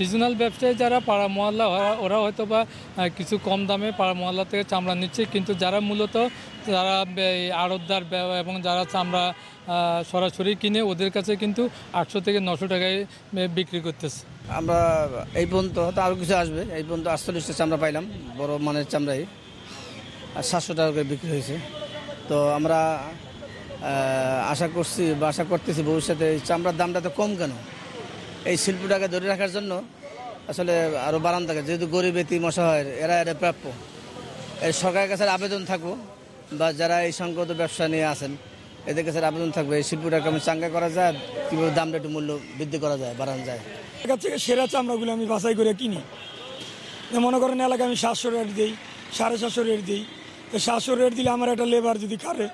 seasonal ব্যবসায়ী যারা পাড়া মহল্লা ওরা হয়তো বা কিছু কম দামে পাড়া মহল্লা থেকে চামড়া নিচ্ছে কিন্তু যারা মূলত যারা আড়তদার এবং যারা চামড়া সরাসরি কিনে ওদের কাছে কিন্তু আটশো থেকে নশো টাকায় বিক্রি করতেছে আমরা এই পর্যন্ত হয়তো আরও কিছু আসবে এই পর্যন্ত আটচল্লিশটা চামড়া পাইলাম বড় মানের চামড়াই আর সাতশো টাকা করে বিক্রি হয়েছে তো আমরা আশা করছি বা আশা করতেছি ভবিষ্যতে এই চামড়ার দামটা তো কম কেন এই শিল্পটাকে ধরে রাখার জন্য আসলে আরও বাড়ান থাকে যেহেতু গরিব এতি মশাহের এরা এরা প্রাপ্য এই সরকারের কাছে আবেদন থাকবো বা যারা এই সংক্রান্ত ব্যবসা নিয়ে আসেন এদের কাছে আবেদন থাকবে এই শিল্পটাকে আমি চাঙ্গা করা যায় কীভাবে দামটা একটু মূল্য বৃদ্ধি করা যায় বাড়ান যায় এখান থেকে সেরা চামড়াগুলো আমি বাছাই করে কিনি মনে করেন এলাকায় আমি সাতশো রেট দিই সাড়ে সাতশো রেট দিই তো সাতশো রেট দিলে আমার একটা লেবার যদি কারে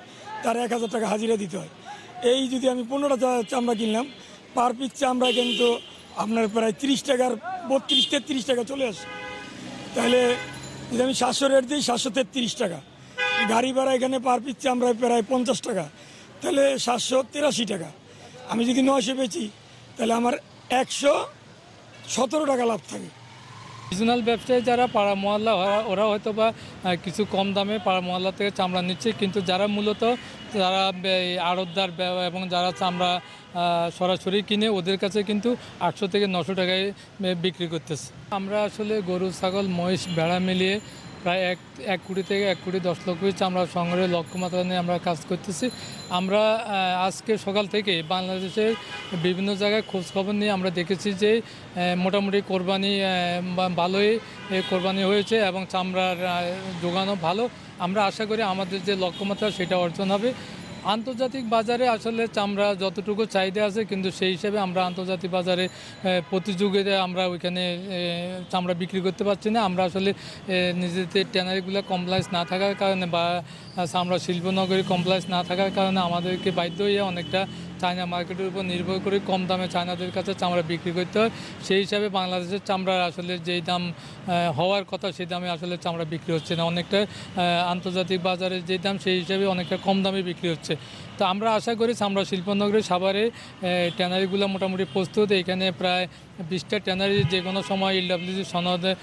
তার এক হাজার টাকা হাজিরা দিতে হয় এই যদি আমি পনেরোটা চামড়া কিনলাম পার পিচ্ছে আমরা কিন্তু আপনার প্রায় তিরিশ টাকার বত্রিশ তেত্রিশ টাকা চলে আসে তাহলে যদি আমি সাতশো রেট দিই সাতশো তেত্রিশ টাকা গাড়ি ভাড়া এখানে পার পিচ্ছে আমরা প্রায় পঞ্চাশ টাকা তাহলে সাতশো তিরাশি টাকা আমি যদি নয়শো বেচি তাহলে আমার একশো সতেরো টাকা লাভ থাকে সিজনাল ব্যবসায়ী যারা পাড়া মহল্লা ওরা হয়তো বা কিছু কম দামে পাড়া মহল্লা থেকে চামড়া নিচ্ছে কিন্তু যারা মূলত যারা আড়তদার এবং যারা চামড়া সরাসরি কিনে ওদের কাছে কিন্তু আটশো থেকে নশো টাকায় বিক্রি করতেছে আমরা আসলে গরু ছাগল মহিষ ভেড়া মিলিয়ে প্রায় এক এক কোটি থেকে এক কোটি দশ লক্ষ পিস চামড়া সংগ্রহের লক্ষ্যমাত্রা নিয়ে আমরা কাজ করতেছি আমরা আজকে সকাল থেকে বাংলাদেশের বিভিন্ন জায়গায় খোঁজখবর নিয়ে আমরা দেখেছি যে মোটামুটি কোরবানি ভালোই কোরবানি হয়েছে এবং চামড়ার যোগানও ভালো আমরা আশা করি আমাদের যে লক্ষ্যমাত্রা সেটা অর্জন হবে আন্তর্জাতিক বাজারে আসলে চামড়া যতটুকু চাহিদা আছে কিন্তু সেই হিসেবে আমরা আন্তর্জাতিক বাজারে প্রতিযোগিতায় আমরা ওইখানে চামড়া বিক্রি করতে পারছি না আমরা আসলে নিজেদের ট্যানারিগুলো কমপ্লাইন্স না থাকার কারণে বা চামড়া শিল্পনগরী কমপ্লাইন্স না থাকার কারণে আমাদেরকে বাধ্য হয়ে অনেকটা চায়না মার্কেটের উপর নির্ভর করে কম দামে চায়নাদের কাছে চামড়া বিক্রি করতে হয় সেই হিসাবে বাংলাদেশের চামড়ার আসলে যেই দাম হওয়ার কথা সেই দামে আসলে চামড়া বিক্রি হচ্ছে না অনেকটা আন্তর্জাতিক বাজারের যে দাম সেই হিসাবে অনেকটা কম দামে বিক্রি হচ্ছে তো আমরা আশা করি আমরা শিল্পনগরী সাভারে ট্যানারিগুলো মোটামুটি প্রস্তুত এখানে প্রায় বিশটা ট্যানারি যে কোনো সময় ইডব্লিউসি সনদের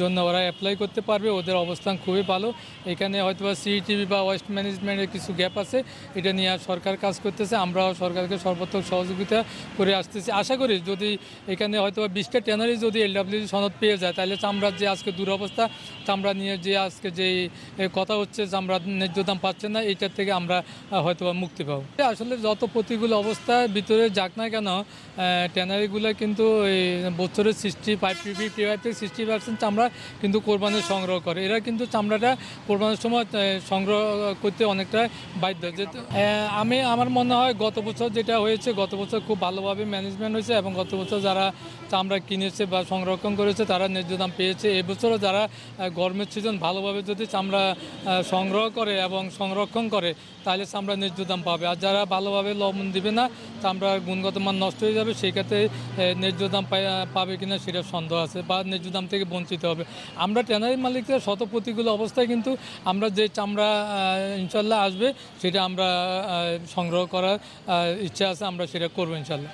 জন্য ওরা অ্যাপ্লাই করতে পারবে ওদের অবস্থান খুবই ভালো এখানে হয়তো বা সিইটিভি বা ওয়েস্ট ম্যানেজমেন্টের কিছু গ্যাপ আছে এটা নিয়ে আর সরকার কাজ করতেছে আমরাও সরকারকে সর্বাত্মক সহযোগিতা করে আসতেছি আশা করি যদি এখানে হয়তো বা বিশটা ট্যানারি যদি এলডাব্লিউসি সনদ পেয়ে যায় তাহলে চামড়ার যে আজকে দুরবস্থা চামড়া নিয়ে যে আজকে যে কথা হচ্ছে চামড়া ন্যায্য দাম পাচ্ছে না এইটার থেকে আমরা হয়তো মুক্ত মুক্তি পাবো আসলে যত প্রতিকূল অবস্থা ভিতরে যাক না কেন ট্যানারিগুলো কিন্তু এই বছরের সৃষ্টি ফাইভ পিপি ফাইভ সিক্সটি পার্সেন্ট চামড়া কিন্তু কোরবানের সংগ্রহ করে এরা কিন্তু চামড়াটা কোরবানির সময় সংগ্রহ করতে অনেকটা বাধ্য যেহেতু আমি আমার মনে হয় গত বছর যেটা হয়েছে গত বছর খুব ভালোভাবে ম্যানেজমেন্ট হয়েছে এবং গত বছর যারা চামড়া কিনেছে বা সংরক্ষণ করেছে তারা ন্যায্য দাম পেয়েছে এবছরও যারা গরমের সিজন ভালোভাবে যদি চামড়া সংগ্রহ করে এবং সংরক্ষণ করে তাহলে চামড়া ন্যায্য দাম পাবে আর যারা ভালোভাবে লবণ দিবে না আমরা গুণগত মান নষ্ট হয়ে যাবে সেই ক্ষেত্রে ন্যায্য দাম পাবে কি না সেটা সন্দেহ আছে বা ন্যায্য দাম থেকে বঞ্চিত হবে আমরা ট্যানারি মালিকদের শত প্রতিকূল অবস্থায় কিন্তু আমরা যে চামড়া ইনশাল্লাহ আসবে সেটা আমরা সংগ্রহ করার ইচ্ছা আছে আমরা সেটা করবো ইনশাল্লাহ